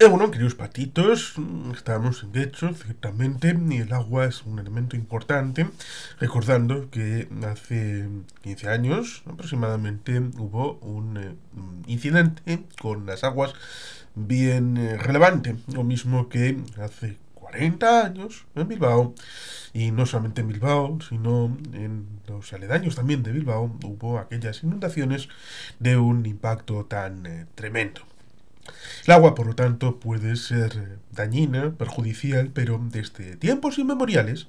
Eh, bueno, queridos patitos, mm, estamos en hecho ciertamente, y el agua es un elemento importante, recordando que hace 15 años aproximadamente hubo eh, un incidente con las aguas bien eh, relevante, lo mismo que hace 40 años en Bilbao, y no solamente en Bilbao, sino en los aledaños también de Bilbao, hubo aquellas inundaciones de un impacto tan tremendo. El agua, por lo tanto, puede ser dañina, perjudicial, pero desde tiempos inmemoriales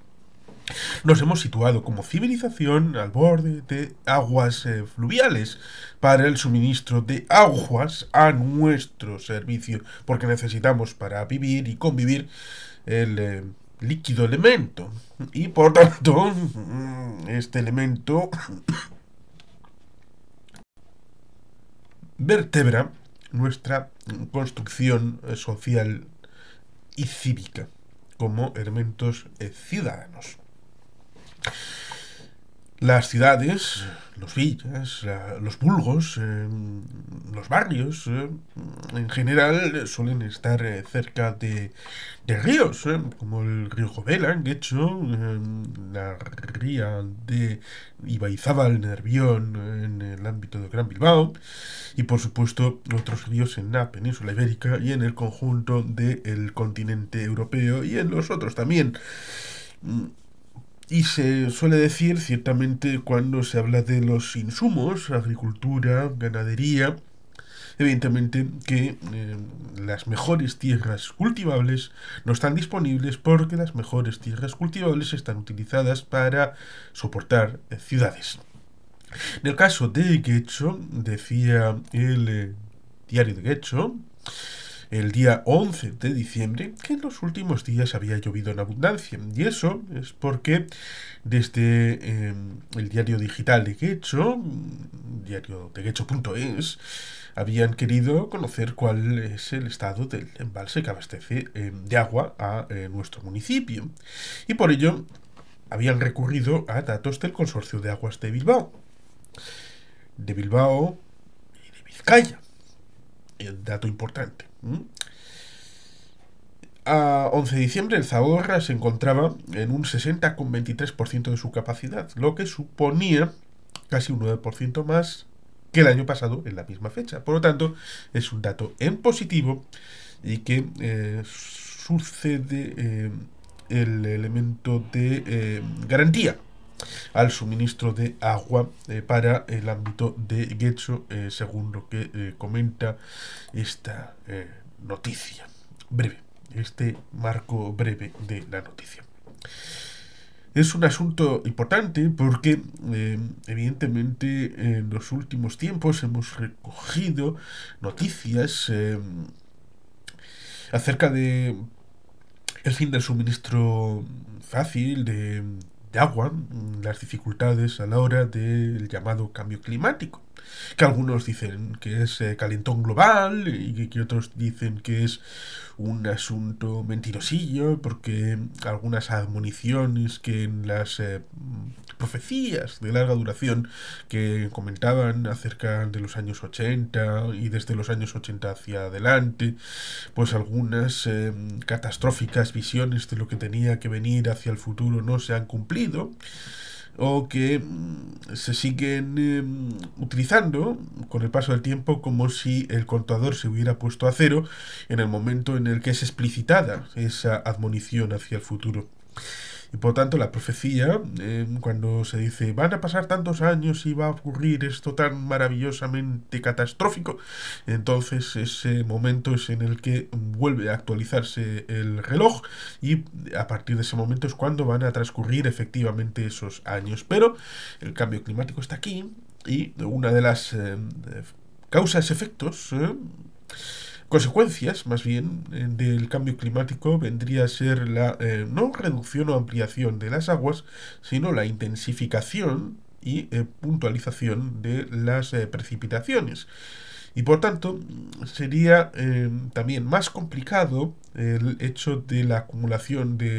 nos hemos situado como civilización al borde de aguas eh, fluviales para el suministro de aguas a nuestro servicio, porque necesitamos para vivir y convivir el eh, líquido elemento. Y por tanto, mm, este elemento vertebra nuestra construcción eh, social y cívica como elementos eh, ciudadanos. Las ciudades los villas, los vulgos, eh, los barrios, eh, en general eh, suelen estar cerca de, ríos, como el río Jovela, de hecho, la ría de Ibaizábal, Nervión, en el ámbito de Gran Bilbao, y por supuesto otros ríos en la península ibérica y en el conjunto del continente europeo y en los otros también y se suele decir, ciertamente, cuando se habla de los insumos, agricultura, ganadería, evidentemente que eh, las mejores tierras cultivables no están disponibles porque las mejores tierras cultivables están utilizadas para soportar eh, ciudades. En el caso de Guecho, decía el eh, diario de Guecho, el día 11 de diciembre, que en los últimos días había llovido en abundancia. Y eso es porque desde em, el diario digital de Quecho, diario de habían querido conocer cuál es el estado del embalse que abastece em, de agua a eh, nuestro municipio. Y por ello habían recurrido a datos del Consorcio de Aguas de Bilbao. De Bilbao y de Vizcaya. El dato importante. ¿Mm? A 11 de diciembre, el Zahorra se encontraba en un 60,23% de su capacidad, lo que suponía casi un 9% más que el año pasado en la misma fecha. Por lo tanto, es un dato en positivo y que eh, sucede eh, el elemento de eh, garantía al suministro de agua eh, para el ámbito de Getxo, eh, según lo que eh, comenta esta noticia breve, este marco breve de la noticia. Es un asunto importante porque evidentemente en los últimos tiempos hemos recogido noticias acerca de el fin del suministro fácil de de agua, mm, las dificultades a la hora del llamado cambio climático que algunos dicen que es eh, calentón global y que, otros dicen que es un asunto mentirosillo porque algunas admoniciones que en las eh, profecías de larga duración que comentaban acerca de los años 80 y desde los años 80 hacia adelante, pues algunas eh, catastróficas visiones de lo que tenía que venir hacia el futuro no se han cumplido o que mm, se siguen em, utilizando con el paso del tiempo como si el contador se hubiera puesto a cero en el momento en el que es explicitada esa admonición hacia el futuro. Y por tanto la profecía, eh, cuando se dice van a pasar tantos años y va a ocurrir esto tan maravillosamente catastrófico, entonces ese momento es en el que vuelve a actualizarse el reloj y a partir de ese momento es cuando van a transcurrir efectivamente esos años. Pero el cambio climático está aquí y una de las eh, causas, efectos... Eh, consecuencias, más bien, eh, del cambio climático vendría a ser la eh, no reducción o ampliación de las aguas, sino la intensificación y eh, puntualización de las precipitaciones. Y por tanto, sería eh, también más complicado el hecho de la acumulación de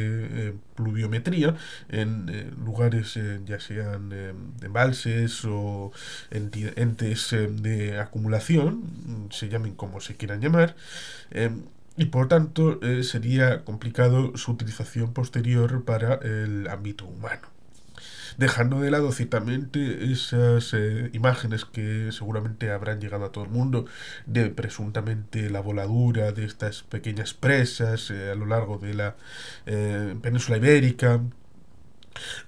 eh, pluviometría en eh, lugares ya sean embalses o entes de acumulación, se llamen como se quieran llamar, y por tanto sería complicado su utilización posterior para el ámbito humano dejando de lado citamente esas eh, imágenes que seguramente habrán llegado a todo el mundo de presuntamente la voladura de estas pequeñas presas eh, a lo largo de la eh, península ibérica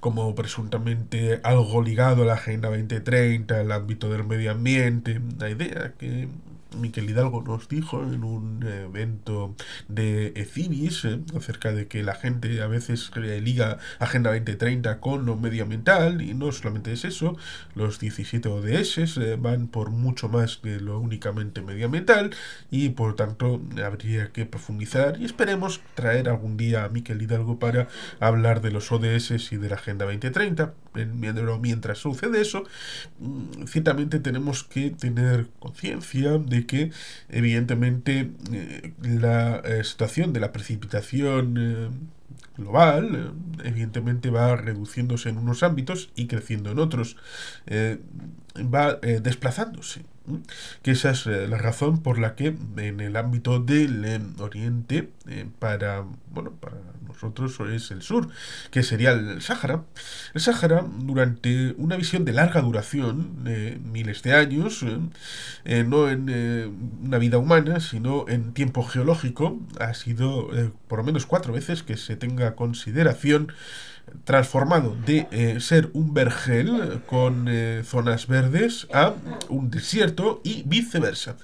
como presuntamente algo ligado a la Agenda 2030, al ámbito del medio ambiente, la idea que Miquel Hidalgo nos dijo en un eh, evento de ECIBIS eh, acerca de que la gente a veces eh, liga Agenda 2030 con lo medioambiental y no solamente es eso, los 17 ODS van por mucho más que lo únicamente medioambiental y por tanto habría que profundizar y esperemos traer algún día a Miquel Hidalgo para hablar de los ODS y de la Agenda 2030. Mientras sucede eso, mm, ciertamente tenemos que tener conciencia de que evidentemente eh, la eh, situación de la precipitación eh, global, evidentemente va reduciéndose en unos ámbitos y creciendo en otros, va desplazándose que esa es eh, la razón por la que en el ámbito del eh, oriente, eh, para, bueno, para nosotros es el sur, que sería el Sahara El Sahara durante una visión de larga duración, de miles de años, no en una vida humana, sino en tiempo geológico, ha sido por lo menos cuatro veces que se tenga consideración transformado de ser un vergel con zonas verdes a un desierto y viceversa.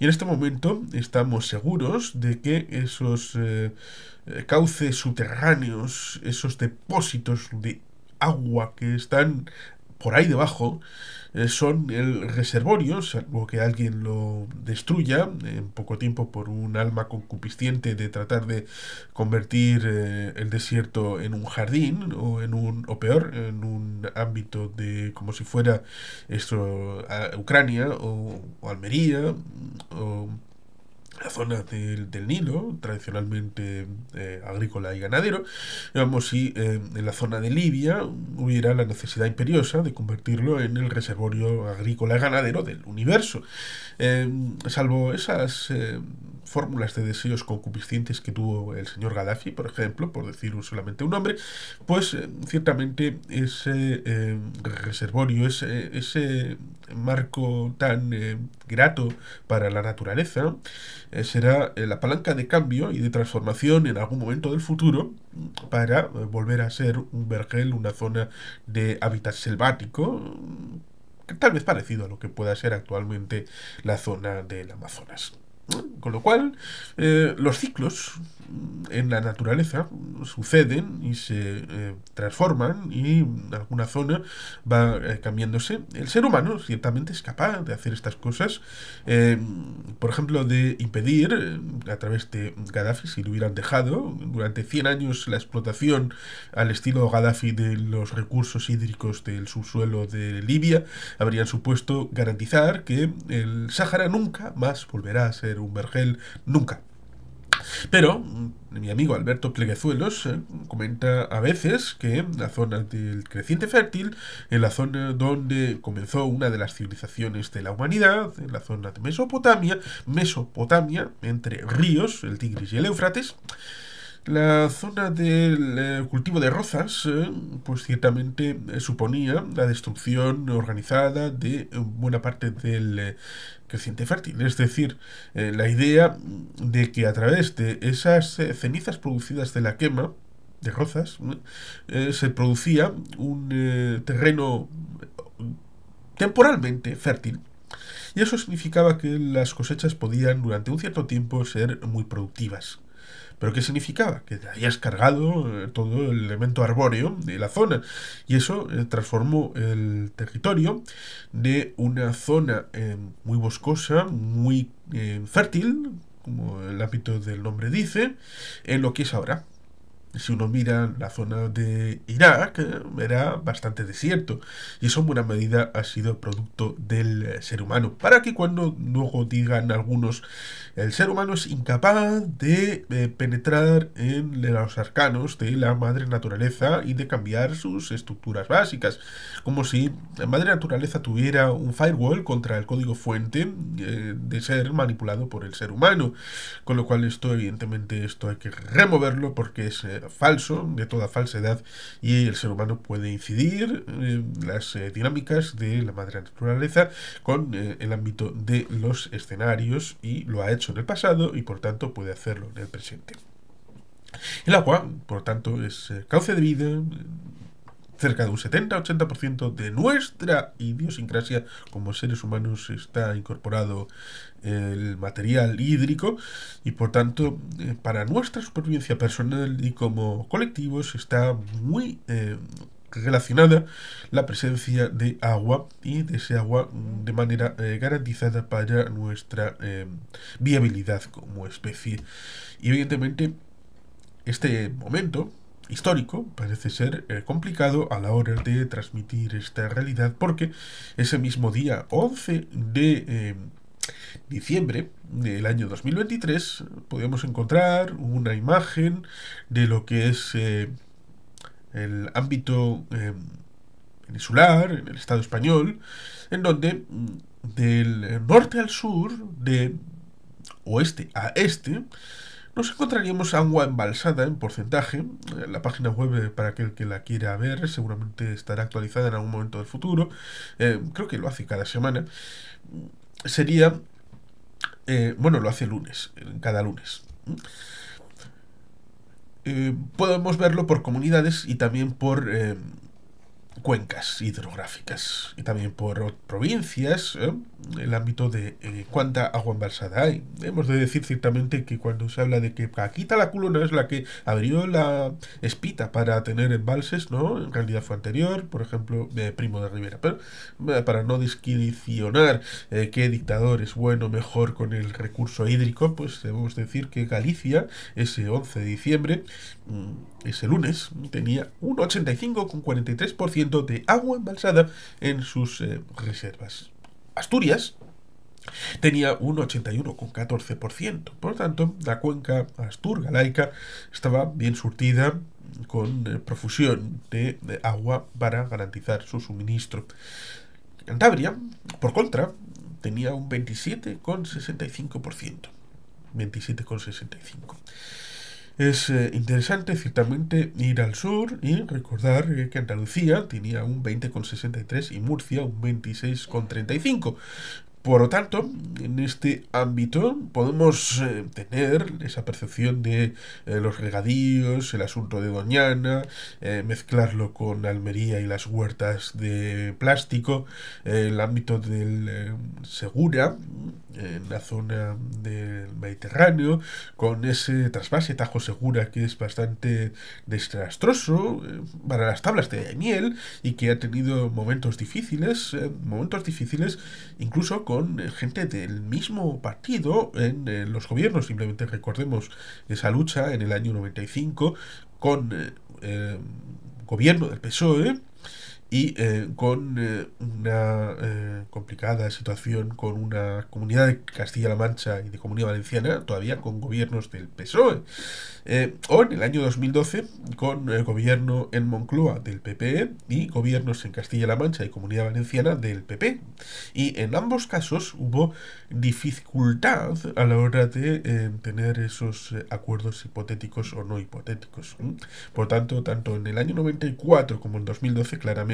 Y en este momento estamos seguros de que esos eh, eh, cauces subterráneos, esos depósitos de agua que están por ahí debajo eh, son el reservorio, salvo que alguien lo destruya en poco tiempo por un alma concupisciente de tratar de convertir eh, el desierto en un jardín o en un o peor en un ámbito de como si fuera esto Ucrania o, o Almería o zona zona del, Nilo, tradicionalmente eh, agrícola y ganadero, digamos, si eh, en la zona de Libia hubiera la necesidad imperiosa de convertirlo en el reservorio agrícola y ganadero del universo. Eh, salvo esas fórmulas de deseos concupiscientes que tuvo el señor Gaddafi, por ejemplo, por decir solamente un nombre, pues ciertamente ese reservorio, ese, ese marco tan grato para la naturaleza, eh, será eh, la palanca de cambio y de transformación en algún momento del futuro para eh, volver a ser un vergel, una zona de hábitat selvático, mm, tal vez parecido a lo que pueda ser actualmente la zona del Amazonas. Con lo cual, los ciclos en la naturaleza suceden y se eh, transforman y alguna zona va eh, cambiándose. El ser humano ciertamente es capaz de hacer estas cosas, eh, por ejemplo, de impedir a través de Gaddafi, si lo hubieran dejado, durante 100 años la explotación al estilo Gaddafi de los recursos hídricos del subsuelo de Libia habrían supuesto garantizar que el Sáhara nunca más volverá a ser un vergel, nunca. Pero mm, mi amigo Alberto Pleguezuelos eh, comenta a veces que en la zona del creciente fértil, en la zona donde comenzó una de las civilizaciones de la humanidad, en la zona de Mesopotamia, Mesopotamia, entre ríos, el Tigris y el Éufrates, la zona del eh, cultivo de rozas, eh, pues ciertamente eh, suponía la destrucción organizada de buena parte del creciente fértil. Es decir, la idea de que a través de esas cenizas producidas de la quema de rozas se producía un terreno temporalmente fértil y eso significaba que las cosechas podían durante un cierto tiempo ser muy productivas. ¿Pero qué significaba? Que habías cargado eh, todo el elemento arbóreo de la zona. Y eso eh, transformó el territorio de una zona eh, muy boscosa, muy fértil, como el ámbito del nombre dice, en lo que es ahora si uno mira la zona de Irak, era bastante desierto. Y eso en buena medida ha sido producto del eh, ser humano. Para que cuando luego digan algunos, el ser humano es incapaz de eh, penetrar en los arcanos de la madre naturaleza y de cambiar sus estructuras básicas. Como si la madre naturaleza tuviera un firewall contra el código fuente eh, de ser manipulado por el ser humano. Con lo cual esto, evidentemente, esto hay que removerlo porque es falso, de toda falsedad, y el ser humano puede incidir en eh, las eh, dinámicas de la madre naturaleza con eh, el ámbito de los escenarios y lo ha hecho en el pasado y por tanto puede hacerlo en el presente. El agua, por tanto, es cauce de vida, cerca de un 70-80% de nuestra idiosincrasia como seres humanos está incorporado el material hídrico y por tanto eh, para nuestra supervivencia personal y como colectivos está muy eh, relacionada la presencia de agua y de ese agua de manera eh, garantizada para nuestra viabilidad como especie y evidentemente este momento histórico parece ser eh, complicado a la hora de transmitir esta realidad porque ese mismo día 11 de em, diciembre del año 2023 podemos encontrar una imagen de lo que es eh, el ámbito em, peninsular en el estado español en donde del norte al sur de oeste a este nos encontraríamos agua embalsada en porcentaje. Eh, la página web, eh, para aquel que la quiera ver, seguramente estará actualizada en algún momento del futuro. Eh, creo que lo hace cada semana. Sería, bueno, lo hace lunes, cada lunes. podemos verlo por comunidades y también por cuencas hidrográficas y también por provincias, ¿eh? el ámbito de eh, cuánta agua embalsada hay. Hemos de decir ciertamente que cuando se habla de que Caquita la Culona es la que abrió la espita para tener embalses, ¿no? En realidad fue anterior, por ejemplo, de Primo de Rivera. Pero eh, para no disquisicionar eh, qué dictador es bueno, mejor con el recurso hídrico, pues debemos decir que Galicia, ese 11 de diciembre, mm, ese lunes, tenía un 85,43% de agua embalsada en sus eh, reservas. Asturias tenía un 81,14%. Por lo tanto, la cuenca asturga-laica estaba bien surtida con eh, profusión de, agua para garantizar su suministro. Cantabria, por contra, tenía un 27,65%. 27,65%. Es eh, interesante ciertamente ir al sur y recordar que Andalucía tenía un 20,63 y Murcia un 26,35. Por lo tanto, en este ámbito podemos eh, tener esa percepción de eh, los regadíos, el asunto de Doñana, eh, mezclarlo con Almería y las huertas de plástico, el ámbito del Segura, en la zona del Mediterráneo, con ese trasvase Tajo Segura que es bastante desastroso para las tablas de miel y que ha tenido momentos difíciles, momentos difíciles incluso con eh, gente del mismo partido en eh, los gobiernos. Simplemente recordemos esa lucha en el año 95 con el eh, gobierno del PSOE y eh, con eh, una eh, complicada situación con una comunidad de Castilla-La Mancha y de Comunidad Valenciana, todavía con gobiernos del PSOE, o en el año 2012 con el gobierno en Moncloa del PP e y gobiernos en Castilla-La Mancha y Comunidad Valenciana del PP. E. Y en ambos casos hubo dificultad a la hora de tener esos acuerdos hipotéticos o no hipotéticos. Por tanto, tanto en el año 94 como en 2012 claramente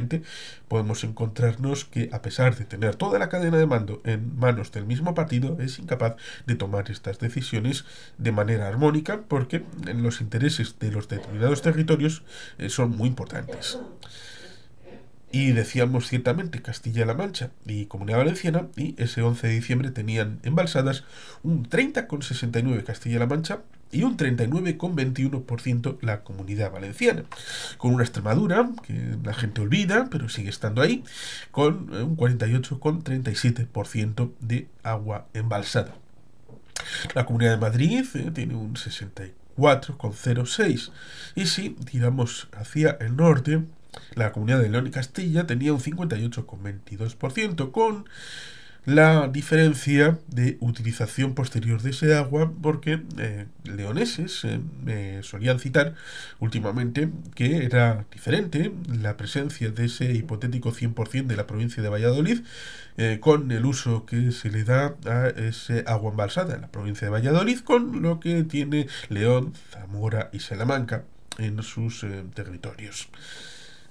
podemos encontrarnos que, a pesar de tener toda la cadena de mando en manos del mismo partido, es incapaz de tomar estas decisiones de manera armónica porque eh, los intereses de los determinados territorios eh, son muy importantes. Y decíamos ciertamente Castilla-La Mancha y Comunidad Valenciana, y ese 11 de diciembre tenían embalsadas un 30,69 Castilla-La Mancha, y un 39,21% la comunidad valenciana, con una Extremadura que la gente olvida, pero sigue estando ahí, con eh, un 48,37% de agua embalsada. La comunidad de Madrid eh, tiene un 64,06 y si tiramos hacia el norte, la comunidad de León y Castilla tenía un 58,22% con la diferencia de utilización posterior de ese agua porque eh, leoneses eh, solían citar últimamente que era diferente la presencia de ese hipotético 100% de la provincia de Valladolid eh, con el uso que se le da a ese agua embalsada en la provincia de Valladolid con lo que tiene León, Zamora y Salamanca en sus territorios.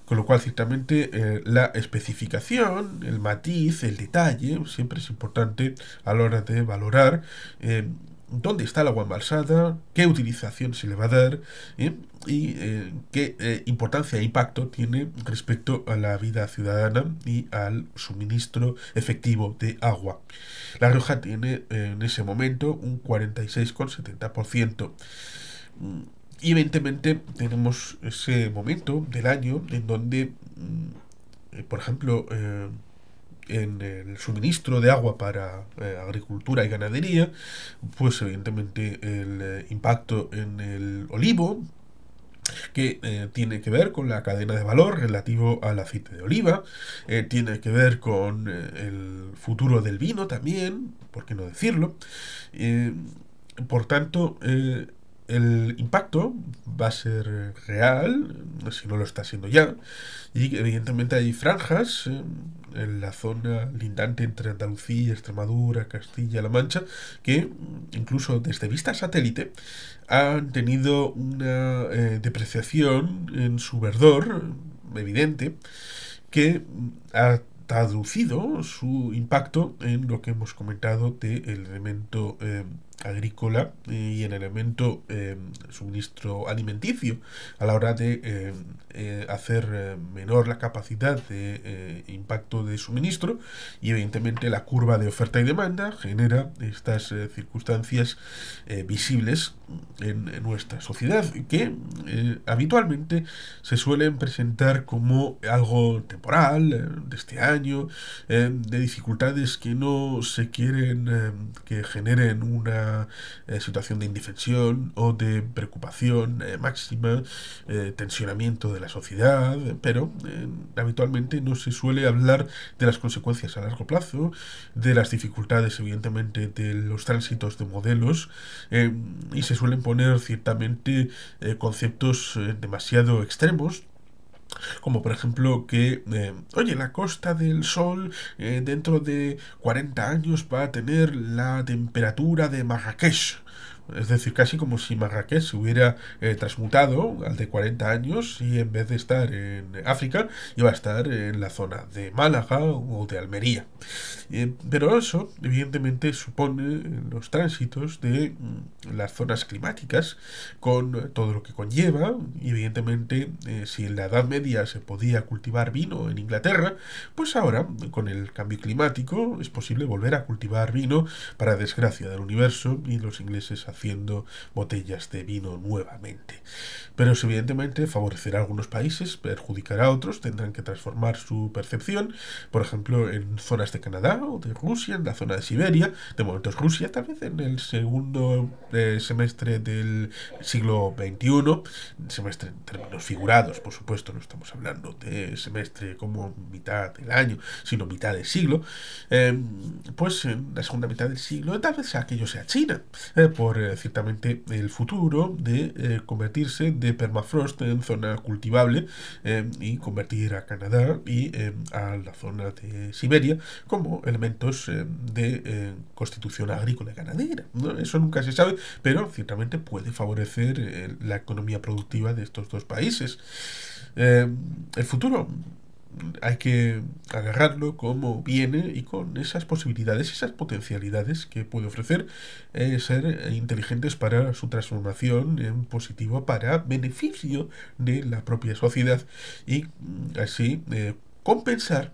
Con lo cual, ciertamente, eh, la especificación, el matiz, el detalle, siempre es importante a la hora de valorar eh, dónde está el agua embalsada, qué utilización se le va a dar ¿eh? y qué importancia e impacto tiene respecto a la vida ciudadana y al suministro efectivo de agua. La roja tiene en ese momento un 46,70%. Y evidentemente tenemos ese momento del año en donde, mm, eh, por ejemplo, eh, en el suministro de agua para eh, agricultura y ganadería, pues evidentemente el impacto en el olivo, que tiene que ver con la cadena de valor relativo al aceite de oliva, tiene que ver con el futuro del vino también, por qué no decirlo. por tanto, el impacto va a ser real, si no lo está siendo ya, y evidentemente hay franjas eh, en la zona lindante entre Andalucía, Extremadura, Castilla-La Mancha, que incluso desde vista satélite han tenido una eh, depreciación en su verdor evidente que ha traducido su impacto en lo que hemos comentado del elemento... Eh, agrícola eh, y en el elemento em, suministro alimenticio a la hora de em, eh, hacer em, menor la capacidad de eh, impacto de suministro y evidentemente la curva de oferta y demanda genera estas circunstancias visibles en, nuestra sociedad que habitualmente se suelen presentar como algo temporal de este año de dificultades que no se quieren que generen una eh, situación de indefensión o de preocupación eh, máxima, eh, tensionamiento de la sociedad, pero habitualmente no se suele hablar de las consecuencias a largo plazo, de las dificultades evidentemente de los tránsitos de modelos y se suelen poner ciertamente conceptos demasiado extremos como por ejemplo que, eh, oye, la Costa del Sol eh, dentro de 40 años va a tener la temperatura de Marrakech. Es decir, casi como si Marrakech se hubiera eh, transmutado al de 40 años y en vez de estar en África, iba a estar en la zona de Málaga o de Almería. Eh, pero eso, evidentemente, supone los tránsitos de mm, las zonas climáticas con todo lo que conlleva. Evidentemente, eh, si en la Edad Media se podía cultivar vino en Inglaterra, pues ahora, con el cambio climático, es posible volver a cultivar vino para desgracia del universo y los ingleses hacen haciendo botellas de vino nuevamente. Pero eso evidentemente favorecerá a algunos países, perjudicará a otros, tendrán que transformar su percepción, por ejemplo, en zonas de Canadá o de Rusia, en la zona de Siberia, de momento es Rusia, tal vez en el segundo eh, semestre del siglo XXI, semestre en términos figurados, por supuesto, no estamos hablando de semestre como mitad del año, sino mitad del siglo, em, pues en la segunda mitad del siglo, tal vez sea aquello sea China, eh, por ciertamente el futuro de eh, convertirse de permafrost en zona cultivable eh, y convertir a Canadá y eh, a la zona de Siberia como elementos de constitución agrícola y ganadera. Eso nunca se sabe, pero ciertamente puede favorecer la economía productiva de estos dos países. el futuro hay que agarrarlo como viene y con esas posibilidades, esas potencialidades que puede ofrecer eh, ser inteligentes para su transformación en positivo para beneficio de la propia sociedad y mm, así eh, compensar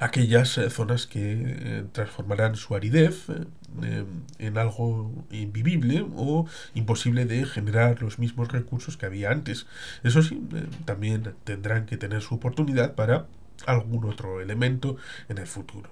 aquellas eh, zonas que eh, transformarán su aridez eh, en algo invivible o imposible de generar los mismos recursos que había antes. Eso sí, también tendrán que tener su oportunidad para algún otro elemento en el futuro.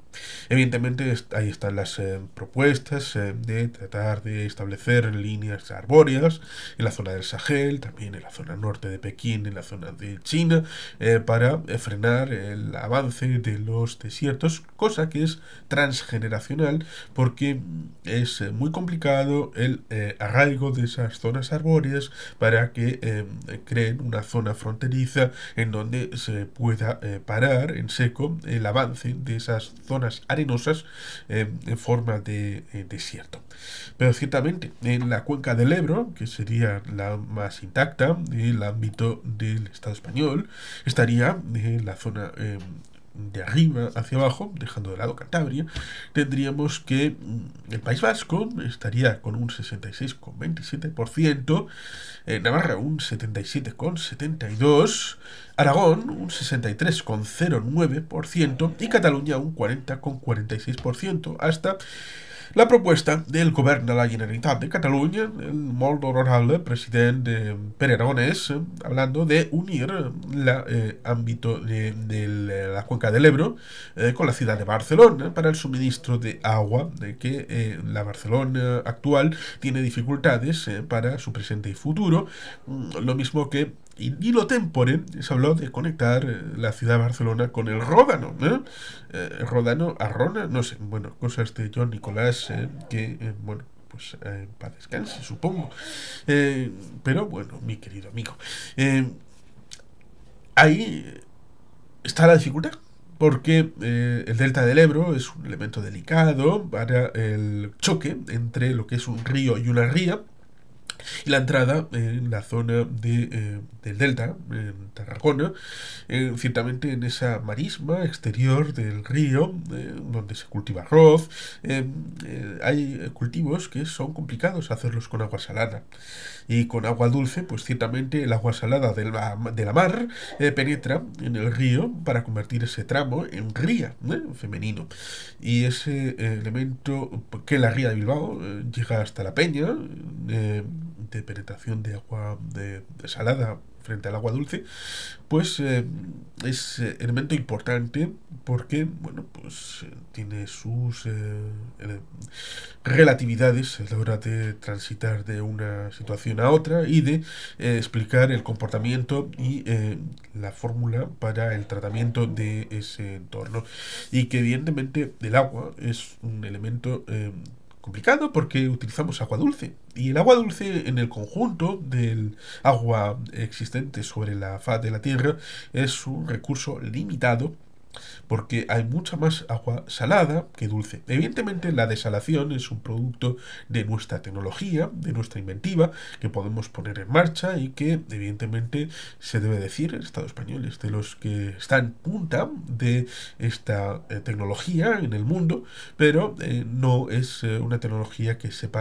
Evidentemente ahí están las eh, propuestas eh, de tratar de establecer líneas arbóreas en la zona del Sahel, también en la zona norte de Pekín, en la zona de China, eh, para frenar el avance de los desiertos, cosa que es transgeneracional porque es muy complicado el arraigo de esas zonas arbóreas para que creen una zona fronteriza en donde se pueda parar en seco el avance de esas zonas arenosas eh, en forma de eh, desierto. Pero ciertamente en la cuenca del Ebro, que sería la más intacta del ámbito del Estado español, estaría en eh, la zona de arriba hacia abajo, dejando de lado Cantabria, tendríamos que mm, el País Vasco estaría con un 66,27%, eh, Navarra un 77,72%, Aragón un 63,09% y Cataluña un 40,46% hasta la propuesta del Gobierno de la Generalitat de Cataluña, el Moldo honorable presidente eh, Pere eh, hablando de unir el eh, ámbito de, la cuenca del Ebro con la ciudad de Barcelona para el suministro de agua, de que la Barcelona actual tiene dificultades para su presente y futuro, mm, lo mismo que y lo tempore se habló de conectar eh, la ciudad de Barcelona con el Ródano. ¿no? ¿eh? Eh, Ródano a Rona, no sé, bueno, cosas de John Nicolás que, bueno, pues para descanse, supongo. pero bueno, mi querido amigo, ahí está la dificultad porque el delta del Ebro es un elemento delicado para el choque entre lo que es un río y una ría, y la entrada en la zona de, eh, del delta, en Tarragona, eh, ciertamente en esa marisma exterior del río, eh, donde se cultiva arroz, hay cultivos que son complicados hacerlos con agua salada. Y con agua dulce, pues ciertamente el agua salada de la, mar penetra en el río para convertir ese tramo en ría femenino. Y ese elemento que la ría de Bilbao llega hasta la peña, de penetración de agua de, salada frente al agua dulce, pues eh, es eh, elemento importante porque, bueno, pues eh, tiene sus relatividades a la hora de transitar de una situación a otra y de explicar el comportamiento y la fórmula para el tratamiento de ese entorno. Y que evidentemente el agua es un elemento complicado porque utilizamos agua dulce. Y el agua dulce en el conjunto del agua existente sobre la faz de la Tierra es un recurso limitado porque hay mucha más agua salada que dulce. Evidentemente la desalación es un producto de nuestra tecnología, de nuestra inventiva, que podemos poner en marcha y que evidentemente se debe decir, el Estado español es de los que están en punta de esta eh, tecnología en el mundo, pero eh, no es eh, una tecnología que sepa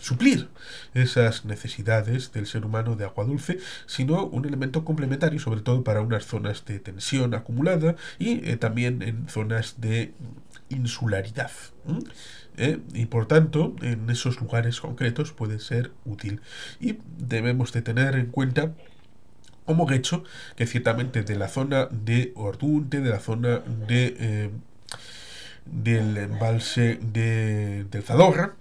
suplir esas necesidades del ser humano de agua dulce, sino un elemento complementario, sobre todo para unas zonas de tensión acumulada y eh, también en zonas de insularidad. ¿Eh? Y por tanto, en esos lugares concretos puede ser útil. Y debemos de tener en cuenta como hecho, que ciertamente de la zona de Ordunte, de la zona de eh, del embalse de, del Zadorra,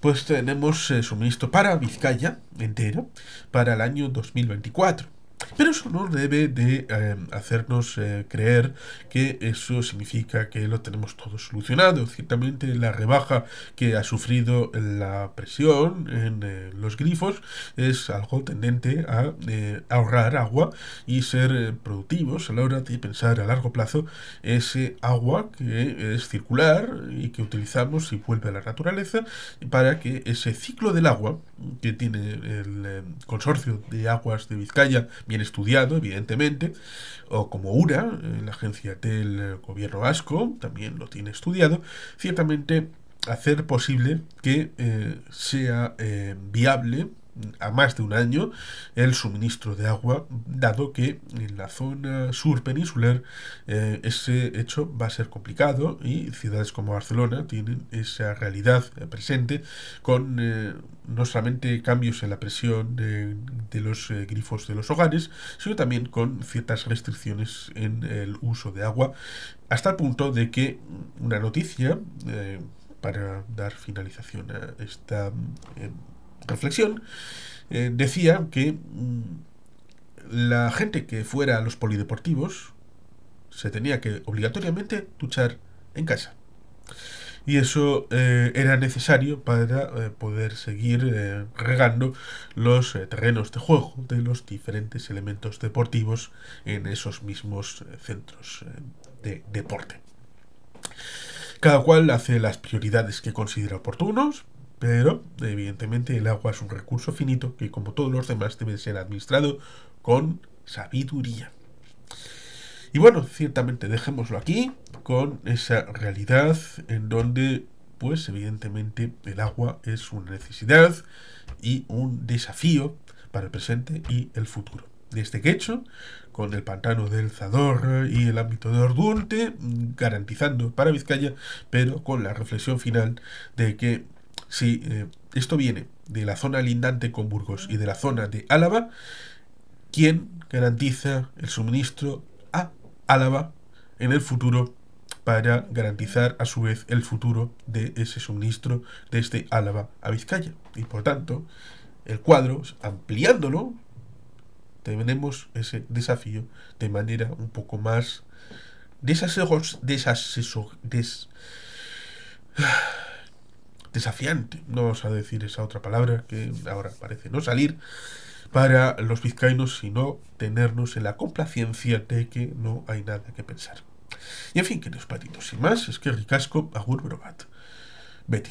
pues tenemos suministro para Vizcaya entero, para el año 2024. Pero eso no debe de em, hacernos eh, creer que eso significa que lo tenemos todo solucionado. Ciertamente la rebaja que ha sufrido la presión en eh, los grifos es algo tendente a eh, ahorrar agua y ser productivos a la hora de pensar a largo plazo ese agua que es circular y que utilizamos y vuelve a la naturaleza para que ese ciclo del agua que tiene el em, consorcio de aguas de Vizcaya bien estudiado, evidentemente, o como URA, la agencia del eh, gobierno vasco, también lo tiene estudiado, ciertamente hacer posible que eh, sea eh, viable a más de un año el suministro de agua, dado que en la zona sur peninsular eh, ese hecho va a ser complicado y ciudades como Barcelona tienen esa realidad eh, presente con eh, no solamente cambios en la presión de, los grifos de los hogares, sino también con ciertas restricciones en el uso de agua, hasta el punto de que una noticia, para dar finalización a esta reflexión, eh, decía que mm, la gente que fuera a los polideportivos se tenía que obligatoriamente duchar en casa. Y eso eh, era necesario para eh, poder seguir regando los terrenos de juego de los diferentes elementos deportivos en esos mismos centros de deporte. Cada cual hace las prioridades que considera oportunos, pero, evidentemente, el agua es un recurso finito que, como todos los demás, debe ser administrado con sabiduría. Y bueno, ciertamente dejémoslo aquí con esa realidad en donde, pues evidentemente, el agua es una necesidad y un desafío para el presente y el futuro. este hecho con el pantano del Zador y el ámbito de Ordunte, mm, garantizando para Vizcaya, pero con la reflexión final de que si eh, esto viene de la zona lindante con Burgos y de la zona de Álava, ¿quién garantiza el suministro a Álava en el futuro para garantizar a su vez el futuro de ese suministro este Álava a Vizcaya? Y por tanto, el cuadro, ampliándolo, tenemos ese desafío de manera un poco más de desafiante, no vamos a decir esa otra palabra que ahora parece no salir, para los vizcaínos, sino tenernos en la complacencia de que no hay nada que pensar. Y en fin, que queridos patitos, sin más, es que ricasco, agur brobat. Betty